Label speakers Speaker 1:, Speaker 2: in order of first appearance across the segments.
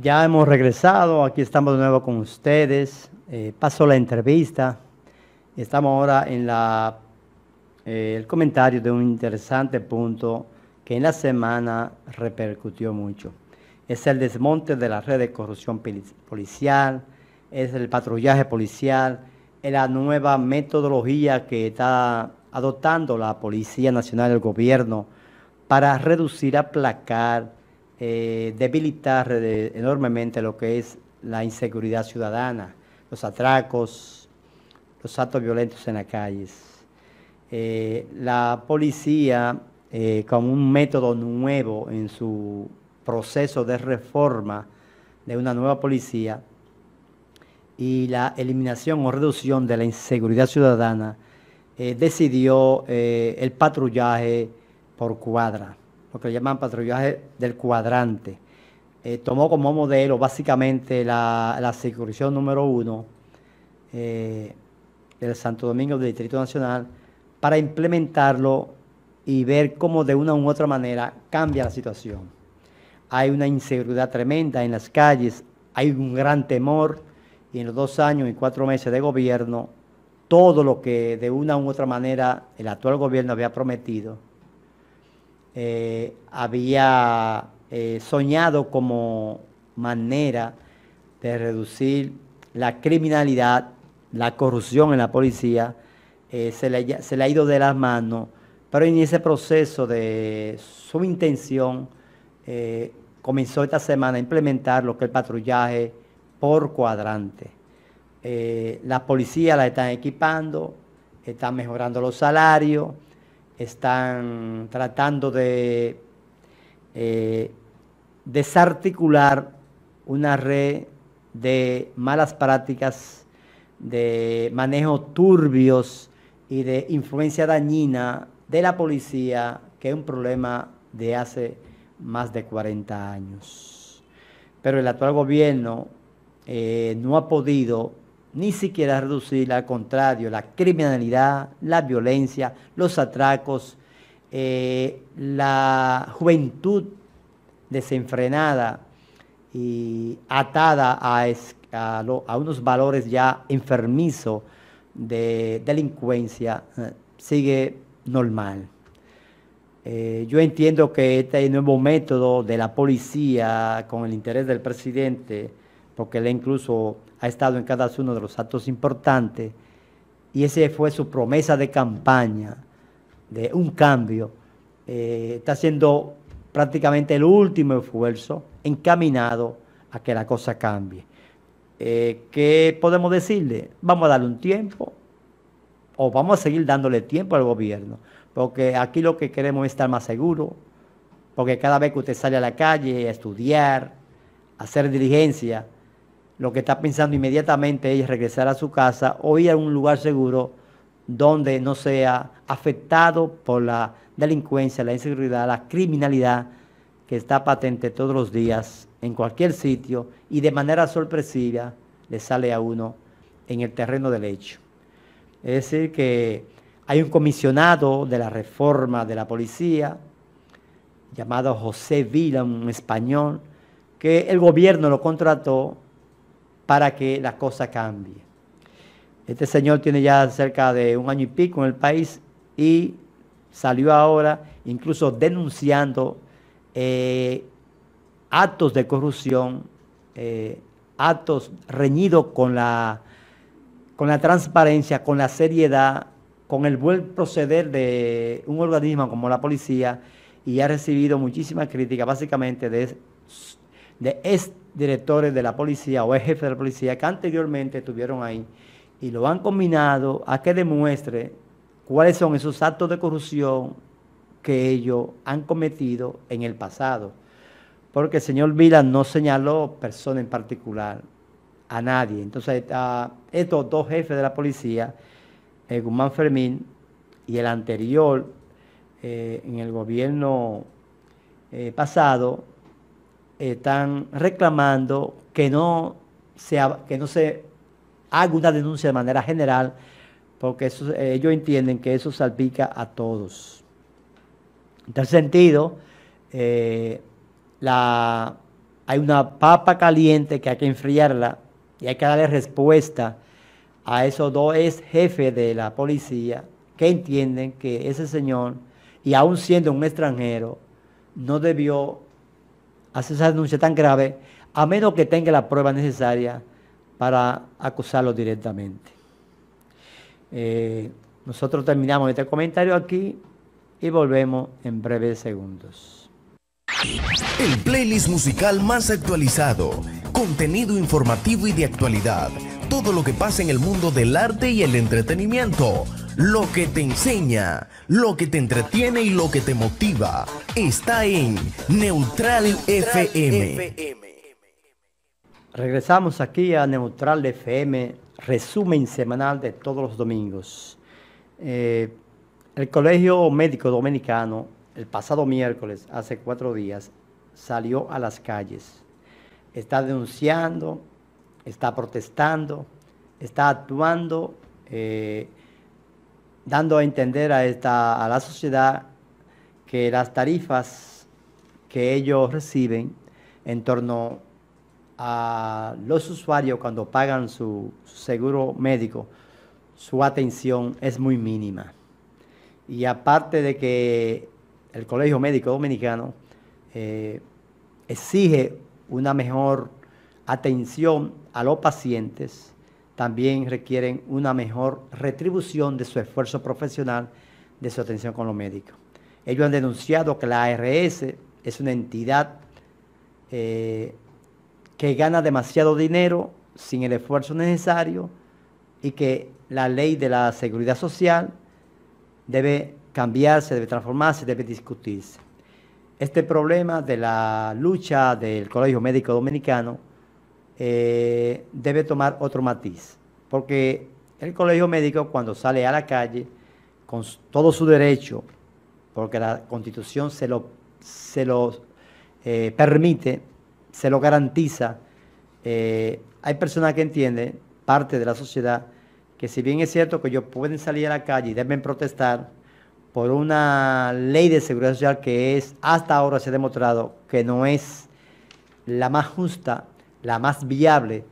Speaker 1: ya hemos regresado, aquí estamos de nuevo con ustedes. Eh, pasó la entrevista. Estamos ahora en eh, el comentario de un interesante punto que en la semana repercutió mucho. Es el desmonte de la red de corrupción policial, es el patrullaje policial, es la nueva metodología que está adoptando la Policía Nacional, el gobierno, para reducir, aplacar, eh, debilitar eh, enormemente lo que es la inseguridad ciudadana, los atracos, los actos violentos en las calles. Eh, la policía, con un método nuevo en su proceso de reforma de una nueva policía, y la eliminación o reducción de la inseguridad ciudadana, decidió el patrullaje por cuadra lo que llaman patrullaje del cuadrante. Eh, tomó como modelo básicamente la, la número uno del eh, Santo Domingo del Distrito Nacional para implementarlo y ver cómo de una u otra manera cambia la situación. Hay una inseguridad tremenda en las calles, hay un gran temor y en los dos años y cuatro meses de gobierno, todo lo que de una u otra manera el actual gobierno había prometido, eh, había eh, soñado como manera de reducir la criminalidad, la corrupción en la policía, eh, se, le, se, le, ha ido de las manos, pero en ese proceso de su intención comenzó esta semana a implementar lo que es el patrullaje por cuadrante. La policía la están equipando, están mejorando los salarios, están tratando de eh, desarticular una red de malas prácticas, de manejo turbios y de influencia dañina de la policía, que es un problema de hace más de 40 años. Pero el actual gobierno eh, no ha podido ni siquiera reducir al contrario, la criminalidad, la violencia, los atracos, eh, la juventud desenfrenada y atada a, unos valores ya enfermizos de delincuencia eh, sigue normal. Eh, yo entiendo que este nuevo método de la policía con el interés del presidente porque él incluso ha estado en cada uno de los actos importantes, y esa fue su promesa de campaña, de un cambio. Eh, está haciendo prácticamente el último esfuerzo encaminado a que la cosa cambie. Eh, ¿Qué podemos decirle? Vamos a darle un tiempo o vamos a seguir dándole tiempo al gobierno, porque aquí lo que queremos es estar más seguros, porque cada vez que usted sale a la calle a estudiar, a hacer diligencia, lo que está pensando inmediatamente es regresar a su casa o ir a un lugar seguro donde no sea afectado por la delincuencia, la inseguridad, la criminalidad que está patente todos los días en cualquier sitio y de manera sorpresiva le sale a uno en el terreno del hecho. Es decir, que hay un comisionado de la reforma de la policía llamado José Vila, un español, que el gobierno lo contrató para que la cosa cambie. Este señor tiene ya cerca de un año y pico en el país y salió ahora incluso denunciando eh, actos de corrupción, eh, actos reñidos con la, con la transparencia, con la seriedad, con el buen proceder de un organismo como la policía y ha recibido muchísima crítica básicamente de, de, este directores de la policía o jefe de la policía que anteriormente estuvieron ahí y lo han combinado a que demuestre cuáles son esos actos de corrupción que ellos han cometido en el pasado. Porque el señor Vila no señaló persona en particular, a nadie. Entonces, a estos dos jefes de la policía, el eh, Guzmán Fermín y el anterior, eh, en el gobierno eh, pasado, están reclamando que no, sea, que no se haga una denuncia de manera general, porque eh, ellos entienden que eso salpica a todos. En tal sentido, eh, la, hay una papa caliente que hay que enfriarla y hay que darle respuesta a esos dos jefes de la policía que entienden que ese señor, y aún siendo un extranjero, no debió hace esa denuncia tan grave, a menos que tenga la prueba necesaria para acusarlo directamente. Eh, nosotros terminamos este comentario aquí y volvemos en breves segundos.
Speaker 2: El playlist musical más actualizado, contenido informativo y de actualidad, todo lo que pasa en el mundo del arte y el entretenimiento lo que te enseña, lo que te entretiene y lo que te motiva
Speaker 1: está en Neutral, FM. Regresamos aquí a Neutral FM, resumen semanal de todos los domingos. Eh, el Colegio Médico Dominicano, el pasado miércoles, hace cuatro días, salió a las calles. Está denunciando, está protestando, está actuando eh, dando a entender a, esta, a la sociedad que las tarifas que ellos reciben en torno a los usuarios cuando pagan su, seguro médico, su atención es muy mínima. Y aparte de que el Colegio Médico Dominicano eh, exige una mejor atención a los pacientes, también requieren una mejor retribución de su esfuerzo profesional, de su atención con los médicos. Ellos han denunciado que la ARS es una entidad eh, que gana demasiado dinero sin el esfuerzo necesario y que la ley de la seguridad social debe cambiarse, debe transformarse, debe discutirse. Este problema de la lucha del Colegio Médico Dominicano eh, debe tomar otro matiz, porque el colegio médico cuando sale a la calle con todo su derecho, porque la constitución se lo, se eh, permite, se lo garantiza, eh, hay personas que entienden, parte de la sociedad, que si bien es cierto que ellos pueden salir a la calle y deben protestar por una ley de seguridad social que es, hasta ahora se ha demostrado que no es la más justa la más viable,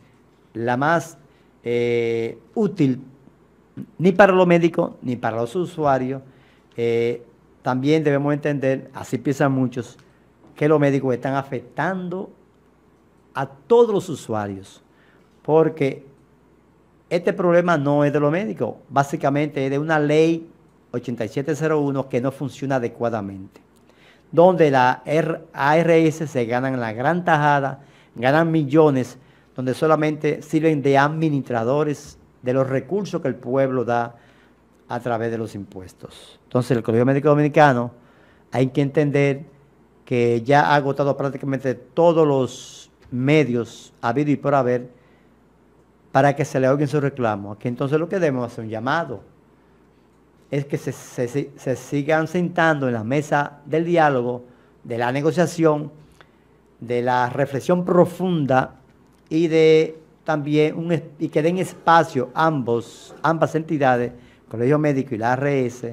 Speaker 1: la más eh, útil, ni para los médicos, ni para los usuarios. Eh, también debemos entender, así piensan muchos, que los médicos están afectando a todos los usuarios, porque este problema no es de los médicos, básicamente es de una ley 8701 que no funciona adecuadamente, donde la ARS se ganan la gran tajada ganan millones, donde solamente sirven de administradores de los recursos que el pueblo da a través de los impuestos. Entonces el Colegio Médico Dominicano hay que entender que ya ha agotado prácticamente todos los medios habido y por haber para que se le oigan su reclamo. Aquí entonces lo que debemos hacer un llamado es que se, se sigan sentando en la mesa del diálogo, de la negociación, de la reflexión profunda y de también un, y que den espacio ambos, ambas entidades, Colegio Médico y la ARS,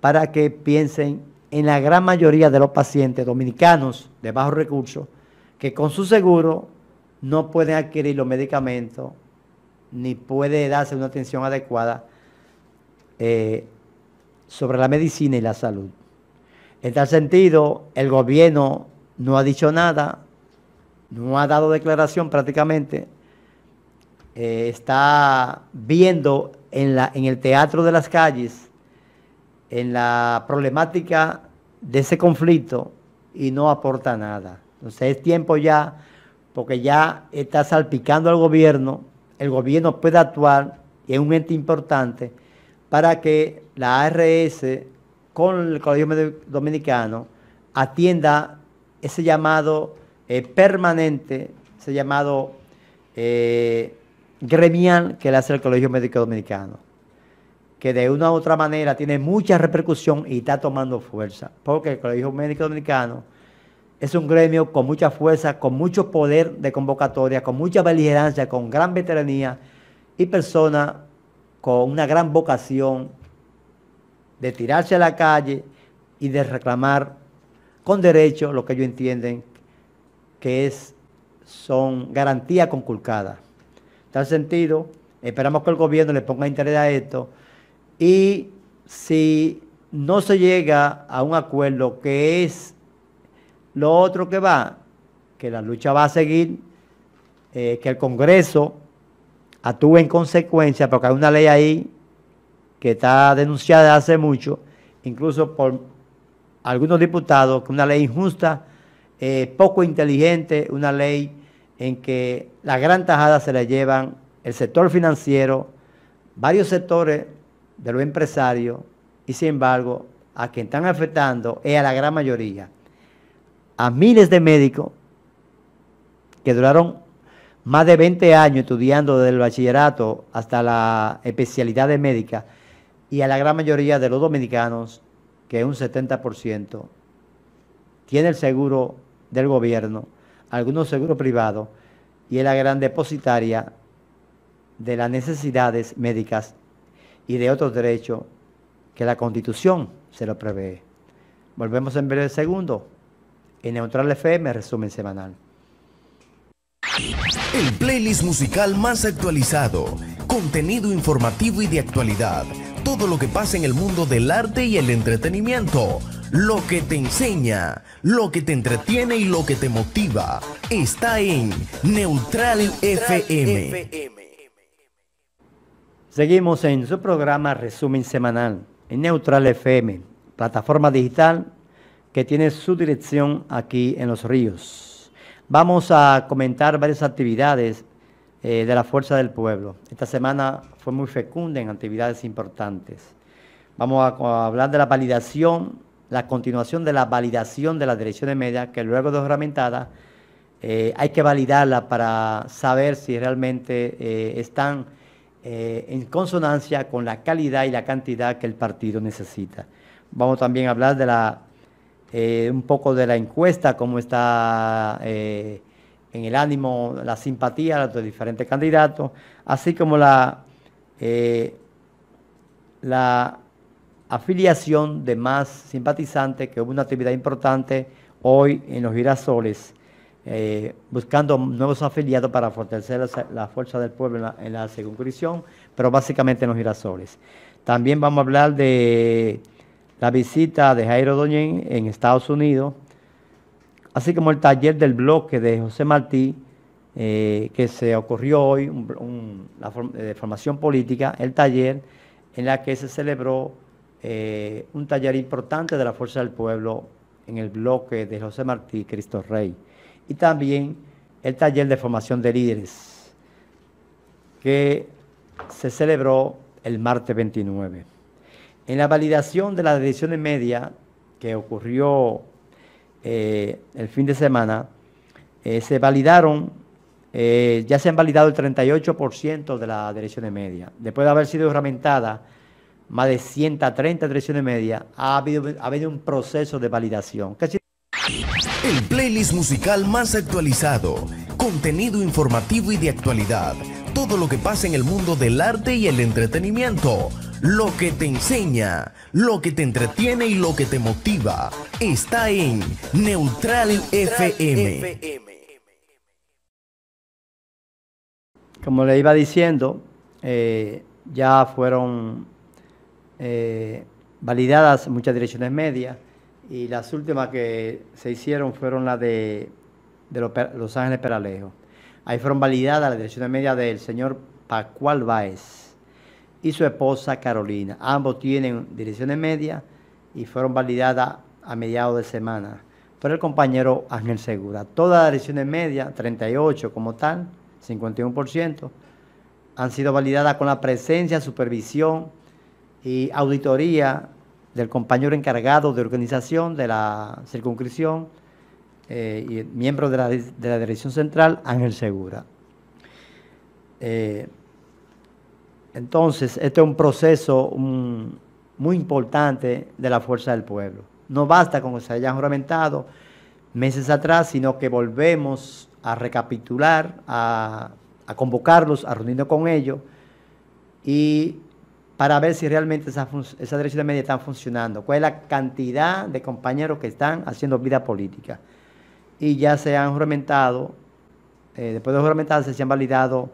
Speaker 1: para que piensen en la gran mayoría de los pacientes dominicanos de bajos recursos que con su seguro no pueden adquirir los medicamentos ni puede darse una atención adecuada eh, sobre la medicina y la salud. En tal sentido, el gobierno no ha dicho nada, no ha dado declaración prácticamente, eh, está viendo en, en el teatro de las calles, en la problemática de ese conflicto y no aporta nada. Entonces es tiempo ya, porque ya está salpicando al gobierno, el gobierno puede actuar, y es un ente importante, para que la ARS con el Colegio Dominicano atienda ese llamado eh, permanente, ese llamado eh, gremial que le hace el Colegio Médico Dominicano, que de una u otra manera tiene mucha repercusión y está tomando fuerza, porque el Colegio Médico Dominicano es un gremio con mucha fuerza, con mucho poder de convocatoria, con mucha beligerancia, con gran veteranía y personas con una gran vocación de tirarse a la calle y de reclamar con derecho lo que ellos entienden que es, son garantías conculcadas. En tal sentido, esperamos que el gobierno le ponga interés a esto y si no se llega a un acuerdo que es lo otro que va, que la lucha va a seguir, eh, que el Congreso actúe en consecuencia, porque hay una ley ahí que está denunciada hace mucho, incluso por algunos diputados que una ley injusta, eh, poco inteligente, una ley en que la gran tajada se la llevan el sector financiero, varios sectores de los empresarios, y sin embargo, a quien están afectando es a la gran mayoría, a miles de médicos que duraron más de 20 años estudiando desde el bachillerato hasta la especialidad de médica, y a la gran mayoría de los dominicanos que es un 70%, tiene el seguro del gobierno, algunos seguros privados, y es la gran depositaria de las necesidades médicas y de otros derechos que la Constitución se lo prevé. Volvemos en breve segundo en Neutral FM, resumen semanal.
Speaker 2: El playlist musical más actualizado, contenido informativo y de actualidad todo lo que pasa en el mundo del arte y el entretenimiento. Lo que te enseña, lo que te entretiene y lo que te motiva está en
Speaker 1: Neutral,
Speaker 2: FM. FM.
Speaker 1: Seguimos en su programa Resumen Semanal en Neutral FM, plataforma digital que tiene su dirección aquí en Los Ríos. Vamos a comentar varias actividades eh, de la Fuerza del Pueblo. Esta semana fue muy fecunda en actividades importantes. Vamos a, hablar de la validación, la continuación de la validación de la dirección de media, que luego de reglamentada eh, hay que validarla para saber si realmente eh, están en consonancia con la calidad y la cantidad que el partido necesita. Vamos también a hablar de la, un poco de la encuesta, cómo está en el ánimo, la simpatía de los diferentes candidatos, así como la, eh, la afiliación de más simpatizantes, que hubo una actividad importante hoy en los girasoles, eh, buscando nuevos afiliados para fortalecer la, fuerza del pueblo en la, en la, pero básicamente en los girasoles. También vamos a hablar de la visita de Jairo Doñen en Estados Unidos, así como el taller del bloque de José Martí, eh, que se ocurrió hoy, la eh, de formación política, el taller en la que se celebró eh, un taller importante de la Fuerza del Pueblo en el bloque de José Martí, Cristo Rey, y también el taller de formación de líderes, que se celebró el martes 29. En la validación de las decisiones media que ocurrió eh, el fin de semana, eh, se validaron, eh, ya se han validado el 38% de las direcciones media. Después de haber sido herramientada más de 130 direcciones medias, ha ha habido un proceso de validación.
Speaker 2: El playlist musical más actualizado, contenido informativo y de actualidad, todo lo que pasa en el mundo del arte y el entretenimiento lo que te enseña, lo que te entretiene y lo que te motiva
Speaker 1: está en Neutral, FM. Como le iba diciendo, eh, ya fueron eh, validadas muchas direcciones medias y las últimas que se hicieron fueron las de, Los Ángeles Peralejo. Ahí fueron validadas las direcciones medias del señor Pascual Báez y su esposa Carolina. Ambos tienen direcciones medias y fueron validadas a mediados de semana por el compañero Ángel Segura. Todas las direcciones medias, 38 como tal, 51%, han sido validadas con la presencia, supervisión y auditoría del compañero encargado de organización de la circunscripción eh, y miembro de la, de la, Dirección Central, Ángel Segura. Eh, entonces, este es un proceso muy importante de la fuerza del pueblo. No basta con que se hayan juramentado meses atrás, sino que volvemos a recapitular, a, convocarlos, a reunirnos con ellos y para ver si realmente esa, direcciones media están funcionando, cuál es la cantidad de compañeros que están haciendo vida política. Y ya se han juramentado, eh, después de juramentarse, se han validado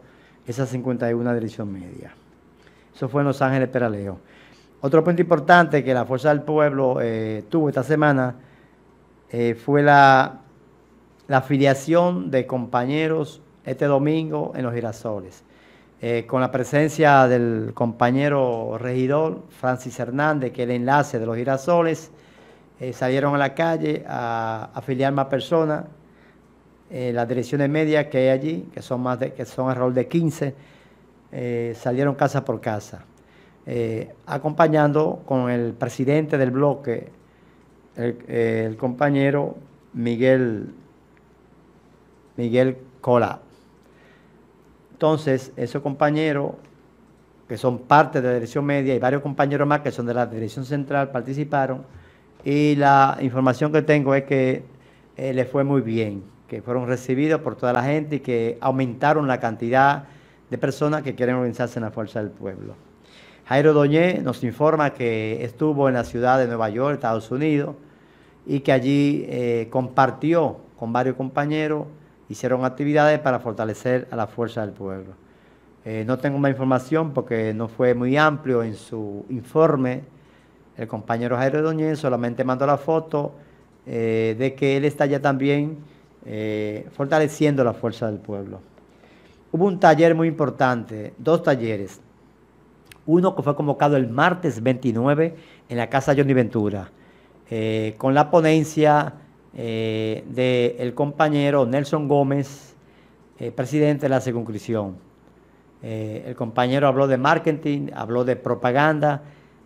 Speaker 1: esas 51 dirección media. Eso fue en Los Ángeles Peraleo. Otro punto importante que la Fuerza del Pueblo eh, tuvo esta semana eh, fue la, afiliación de compañeros este domingo en Los Girasoles. Eh, con la presencia del compañero regidor Francis Hernández, que es el enlace de los girasoles, salieron a la calle a afiliar más personas, las direcciones medias que hay allí, que son más de, que son alrededor de 15, eh, salieron casa por casa, eh, acompañando con el presidente del bloque, el, compañero Miguel, Miguel Cola. Entonces, esos compañeros que son parte de la dirección media y varios compañeros más que son de la dirección central participaron y la información que tengo es que eh, les fue muy bien, que fueron recibidos por toda la gente y que aumentaron la cantidad personas que quieren organizarse en la fuerza del pueblo. Jairo Doñé nos informa que estuvo en la ciudad de Nueva York, Estados Unidos, y que allí eh, compartió con varios compañeros, hicieron actividades para fortalecer a la fuerza del pueblo. Eh, no tengo más información porque no fue muy amplio en su informe. El compañero Jairo Doñé solamente mandó la foto eh, de que él está ya también fortaleciendo la fuerza del pueblo hubo un taller muy importante, dos talleres. Uno que fue convocado el martes 29 en la Casa Johnny Ventura, eh, con la ponencia eh, del compañero Nelson Gómez, eh, presidente de la circunscripción. el compañero habló de marketing, habló de propaganda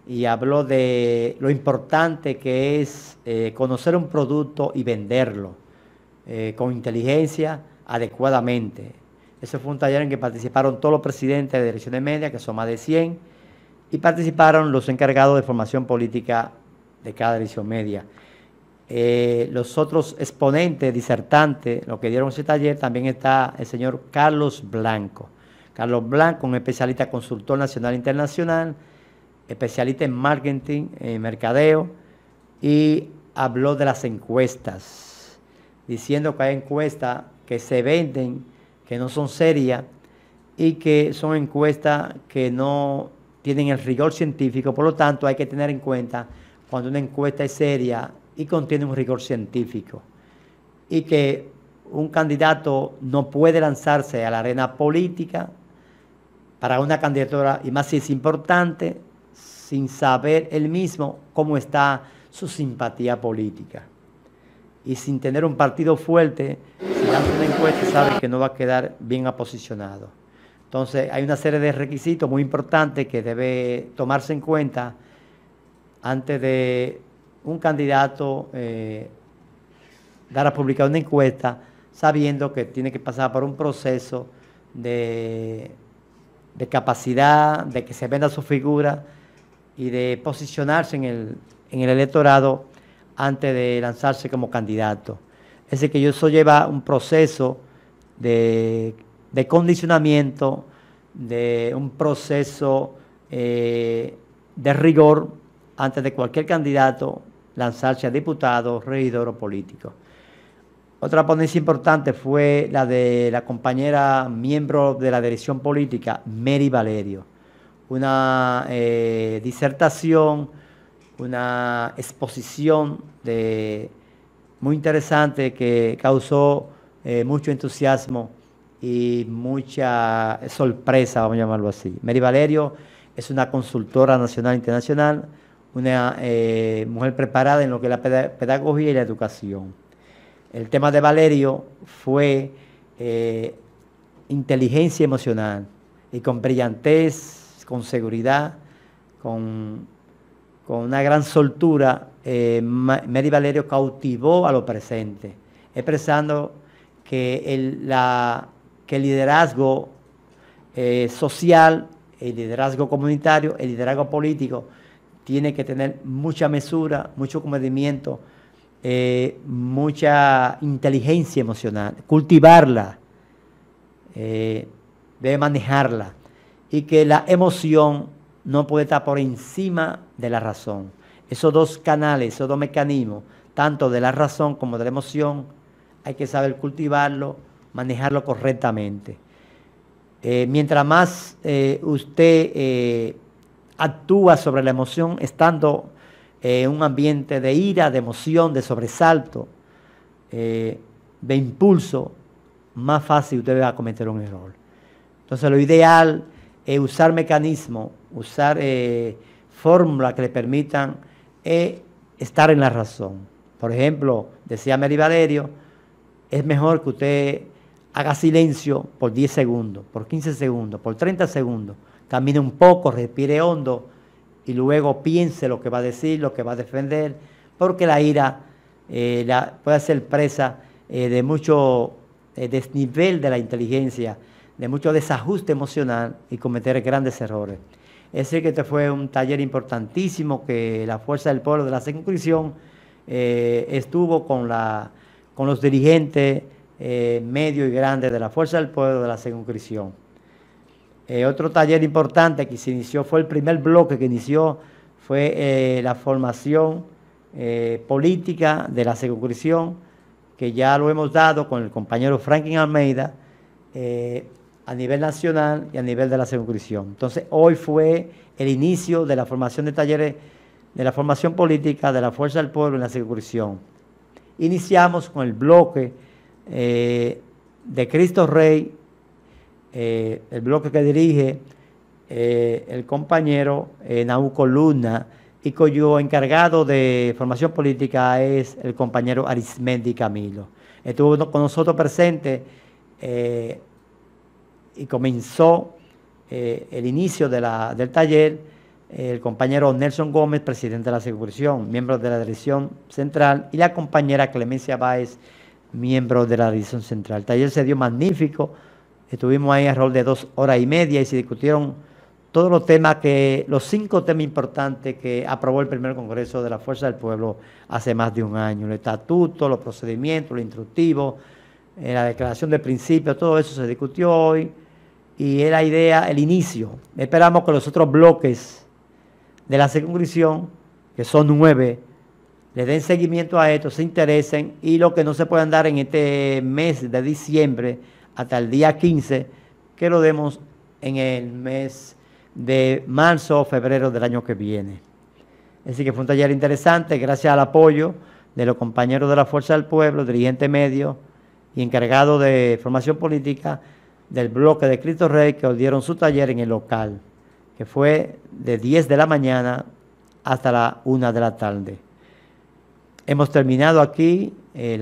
Speaker 1: y habló de lo importante que es conocer un producto y venderlo con inteligencia adecuadamente ese fue un taller en que participaron todos los presidentes de Direcciones de que son más de 100, y participaron los encargados de formación política de cada dirección media. Eh, los otros exponentes, disertantes, los que dieron ese taller, también está el señor Carlos Blanco. Carlos Blanco, un especialista consultor nacional e internacional, especialista en marketing, en eh, mercadeo, y habló de las encuestas, diciendo que hay encuestas que se venden que no son serias y que son encuestas que no tienen el rigor científico. Por lo tanto, hay que tener en cuenta cuando una encuesta es seria y contiene un rigor científico y que un candidato no puede lanzarse a la arena política para una candidatura, y más si es importante, sin saber él mismo cómo está su simpatía política. Y sin tener un partido fuerte, la una encuesta sabe que no va a quedar bien aposicionado. Entonces, hay una serie de requisitos muy importantes que debe tomarse en cuenta antes de un candidato eh, dar a publicar una encuesta, sabiendo que tiene que pasar por un proceso de, capacidad, de que se venda su figura y de posicionarse en el electorado antes de lanzarse como candidato. Es decir, que eso lleva un proceso de, condicionamiento, de un proceso eh, de rigor antes de cualquier candidato lanzarse a diputado, regidor o político. Otra ponencia importante fue la de la compañera miembro de la dirección política, Mary Valerio. Una eh, disertación, una exposición de muy interesante que causó eh, mucho entusiasmo y mucha sorpresa, vamos a llamarlo así. Mary Valerio es una consultora nacional e internacional, una eh, mujer preparada en lo que es la pedagogía y la educación. El tema de Valerio fue eh, inteligencia emocional y con brillantez, con seguridad, con con una gran soltura, eh, Mary Valerio cautivó a lo presente, expresando que el, liderazgo eh, social, el liderazgo comunitario, el liderazgo político, tiene que tener mucha mesura, mucho comedimiento, eh, mucha inteligencia emocional, cultivarla, debe manejarla, y que la emoción no puede estar por encima de la razón. Esos dos canales, esos dos mecanismos, tanto de la razón como de la emoción, hay que saber cultivarlo, manejarlo correctamente. Eh, mientras más eh, usted eh, actúa sobre la emoción, estando en un ambiente de ira, de emoción, de sobresalto, de impulso, más fácil usted va a cometer un error. Entonces lo ideal es usar mecanismos usar eh, fórmulas que le permitan eh, estar en la razón. Por ejemplo, decía Mary Valerio, es mejor que usted haga silencio por 10 segundos, por 15 segundos, por 30 segundos, camine un poco, respire hondo y luego piense lo que va a decir, lo que va a defender, porque la ira eh, la, puede ser presa de mucho desnivel de la inteligencia, de mucho desajuste emocional y cometer grandes errores. Ese que fue un taller importantísimo que la Fuerza del Pueblo de la Circunscripción eh, estuvo con, la, con los dirigentes eh, medio y grandes de la Fuerza del Pueblo de la Circunscripción. Eh, otro taller importante que se inició fue el primer bloque que inició fue la formación política de la circunscripción, que ya lo hemos dado con el compañero Franklin Almeida a nivel nacional y a nivel de la circunscripción. Entonces, hoy fue el inicio de la formación de talleres de la formación política de la Fuerza del Pueblo en la circunscripción. Iniciamos con el bloque eh, de Cristo Rey, eh, el bloque que dirige eh, el compañero Naúco Luna, y cuyo encargado de formación política es el compañero Arismendi Camilo. Estuvo con nosotros presente y comenzó eh, el inicio de del taller el compañero Nelson Gómez, presidente de la seguridad miembro de la Dirección Central, y la compañera Clemencia Báez, miembro de la Dirección Central. El taller se dio magnífico, estuvimos ahí a rol de dos horas y media y se discutieron todos los temas que, los cinco temas importantes que aprobó el primer Congreso de la Fuerza del Pueblo hace más de un año, el estatuto, los procedimientos, lo instructivo, eh, la declaración de principios, todo eso se discutió hoy y es la idea, el inicio. Esperamos que los otros bloques de la circunscripción, que son nueve, le den seguimiento a esto, se interesen y lo que no se puedan dar en este mes de diciembre hasta el día 15, que lo demos en el mes de marzo o febrero del año que viene. Así que fue un taller interesante, gracias al apoyo de los compañeros de la Fuerza del Pueblo, dirigente medio y encargado de formación política del bloque de Cristo Rey que dieron su taller en el local, que fue de 10 de la mañana hasta la 1 de la tarde. Hemos terminado aquí eh,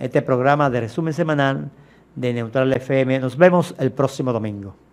Speaker 1: este programa de resumen semanal de Neutral FM. Nos vemos el próximo domingo.